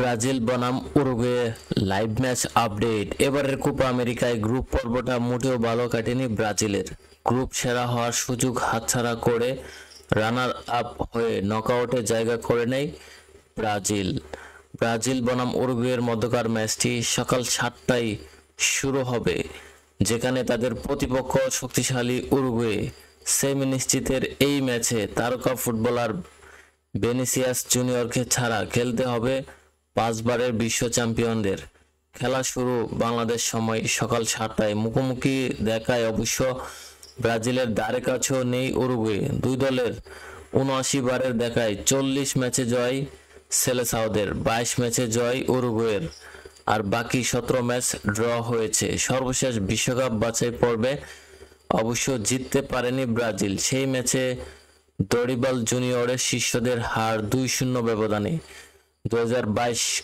Brazil বনাম Uruguay live match update এবারের কোপ আমেরিকায় গ্রুপ পর্বটা মোটেও ভালো কাটেনি ব্রাজিলের গ্রুপ সেরা হওয়ার সুযোগ হাতছাড়া করে রানার আপ হয়ে নকআউটে জায়গা করে নেয় ব্রাজিল ব্রাজিল বনাম উরুগুয়ের মধ্যকার ম্যাচটি সকাল সাতটায় শুরু হবে যেখানে তাদের প্রতিপক্ষ শক্তিশালী উরুগুয়ে সেমি নিশ্চিতের এই ম্যাচে তারকা ফুটবলার বেনিসিয়াস জুনিয়রকে ছাড়া খেলতে হবে পাঁচবারের বিশ্ব চ্যাম্পিয়নদের খেলা শুরু বাংলাদেশ সময় সকাল সাতটায় মুখোমুখি দেখায় অবশ্য ব্রাজিলের দ্বারে কাছেও নেই উরুগুয়ে দুই দলের উনআশি বারের দেখায় চল্লিশ ম্যাচে জয় সেলেসাওদের বাইশ ম্যাচে জয় উরুগুয়ের আর বাকি সতেরো ম্যাচ ড্র হয়েছে সর্বশেষ বিশ্বকাপ বাছাই পর্বে অবশ্য জিততে পারেনি ব্রাজিল সেই ম্যাচে দরিবাল জুনিয়রের শিষ্যদের হার দুই শূন্য ব্যবধানে দু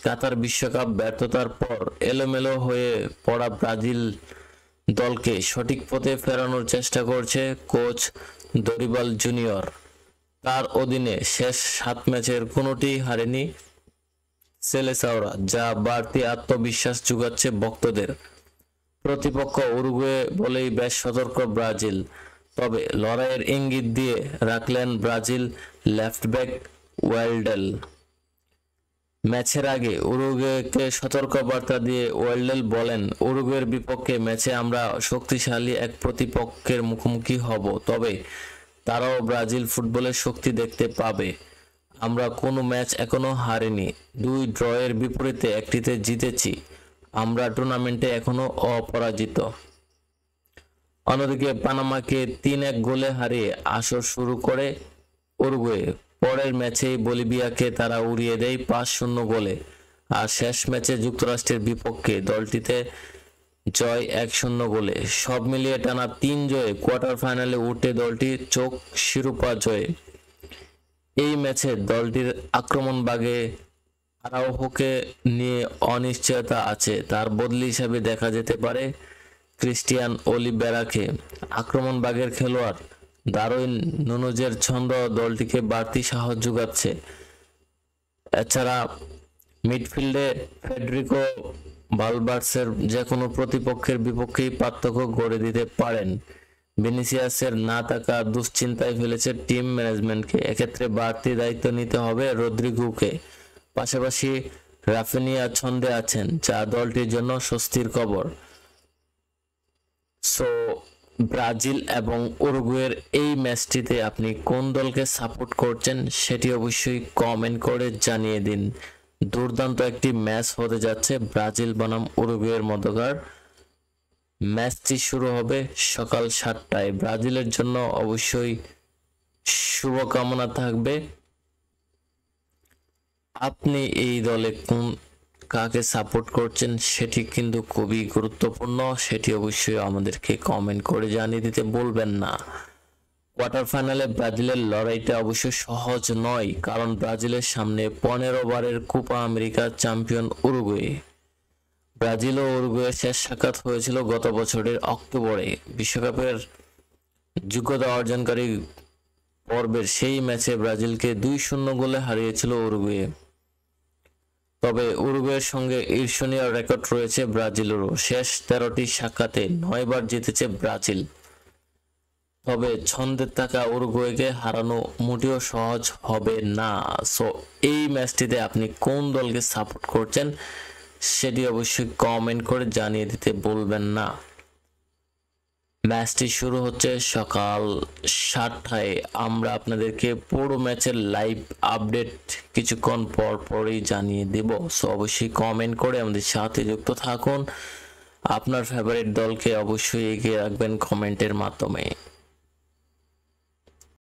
কাতার বিশ্বকাপ ব্যর্থতার পর এলোমেলো হয়ে পড়া ব্রাজিল দলকে সঠিক পথে ফেরানোর চেষ্টা করছে কোচ দরিবাল জুনিয়র তার অধীনে শেষ সাত ম্যাচের কোনোটি হারেনি সেলেসাওরা যা বাড়তি আত্মবিশ্বাস যোগাচ্ছে ভক্তদের প্রতিপক্ষ উরুগুয়ে বলেই বেশ সতর্ক ব্রাজিল তবে লড়াইয়ের ইঙ্গিত দিয়ে রাখলেন ব্রাজিল লেফট ব্যাক ওয়েলডেল ম্যাচের আগে উরুগুয়েকে সতর্কবার্তা দিয়ে ওয়েল্ডেল বলেন উরুগুয়ের বিপক্ষে ম্যাচে আমরা শক্তিশালী এক প্রতিপক্ষের মুখোমুখি হব তবে তারাও ব্রাজিল ফুটবলের শক্তি দেখতে পাবে আমরা কোনো ম্যাচ এখনও হারিনি দুই ড্রয়ের বিপরীতে একটিতে জিতেছি আমরা টুর্নামেন্টে এখনও অপরাজিত অন্যদিকে পানামাকে তিন এক গোলে হারিয়ে আসর শুরু করে উরুগুয়ে পরের ম্যাচেই বলিভিয়াকে তারা উড়িয়ে দেয় পাঁচ শূন্য গোলে আর শেষ ম্যাচে যুক্তরাষ্ট্রের বিপক্ষে দলটিতে জয় এক শূন্য গোলে সব মিলিয়ে টানা তিন জয়ে কোয়ার্টার ফাইনালে উঠে দলটি চোখ শিরোপা জয়ে এই ম্যাচে দলটির আক্রমণ বাগে আরাউহোকে নিয়ে অনিশ্চয়তা আছে তার বদলি হিসাবে দেখা যেতে পারে ক্রিস্টিয়ান অলিবেরাকে আক্রমণ বাগের খেলোয়াড় দারুইন নুনুজের ছন্দ দলটিকে বাড়তি সাহস যোগাচ্ছে এছাড়া মিডফিল্ডে ফেডরিকো ভালবার্সের যে কোনো প্রতিপক্ষের বিপক্ষেই পার্থক্য গড়ে দিতে পারেন ভিনিসিয়াসের না থাকা দুশ্চিন্তায় ফেলেছে টিম ম্যানেজমেন্টকে এক্ষেত্রে বাড়তি দায়িত্ব নিতে হবে রদ্রিগুকে পাশাপাশি রাফেনিয়া ছন্দে আছেন যা দলটির জন্য স্বস্তির খবর সো ব্রাজিল এবং উরুগুয়ের এই ম্যাচটিতে আপনি কোন দলকে সাপোর্ট করছেন সেটি অবশ্যই কমেন্ট করে জানিয়ে দিন দুর্দান্ত একটি ম্যাচ হতে যাচ্ছে ব্রাজিল বনাম উরুগুয়ের মধ্যকার ম্যাচটি শুরু হবে সকাল সাতটায় ব্রাজিলের জন্য অবশ্যই শুভকামনা থাকবে আপনি এই দলে কোন কাকে সাপোর্ট করছেন সেটি কিন্তু খুবই গুরুত্বপূর্ণ সেটি অবশ্যই আমাদেরকে কমেন্ট করে জানিয়ে দিতে বলবেন না কোয়ার্টার ফাইনালে ব্রাজিলের লড়াইটা অবশ্য সহজ নয় কারণ ব্রাজিলের সামনে পনেরো বারের Copa America champion Uruguay Brazil ও উরুগুয়ের শেষ সাক্ষাৎ হয়েছিল গত বছরের অক্টোবরে বিশ্বকাপের যোগ্যতা অর্জনকারী পর্বের সেই ম্যাচে ব্রাজিলকে দুই শূন্য গোলে হারিয়েছিল উরুগুয়ে তবে উরুগুয়ের সঙ্গে ঈর্ষণীয় রেকর্ড রয়েছে ব্রাজিলেরও শেষ তেরোটি সাক্ষাতে নয়বার জিতেছে ব্রাজিল তবে ছন্দে থাকা উরুগুয়েকে হারানো মোটেও সহজ হবে না সো এই ম্যাচটিতে আপনি কোন দলকে সাপোর্ট করছেন সেটি অবশ্যই কমেন্ট করে জানিয়ে দিতে বলবেন না ম্যাচটি শুরু হচ্ছে সকাল সাতটায় আমরা আপনাদেরকে পুরো ম্যাচের লাইভ আপডেট কিছুক্ষণ পর পরই জানিয়ে দেব সো অবশ্যই কমেন্ট করে আমাদের সাথে যুক্ত থাকুন আপনার ফেভারিট দলকে অবশ্যই এগিয়ে রাখবেন কমেন্টের মাধ্যমে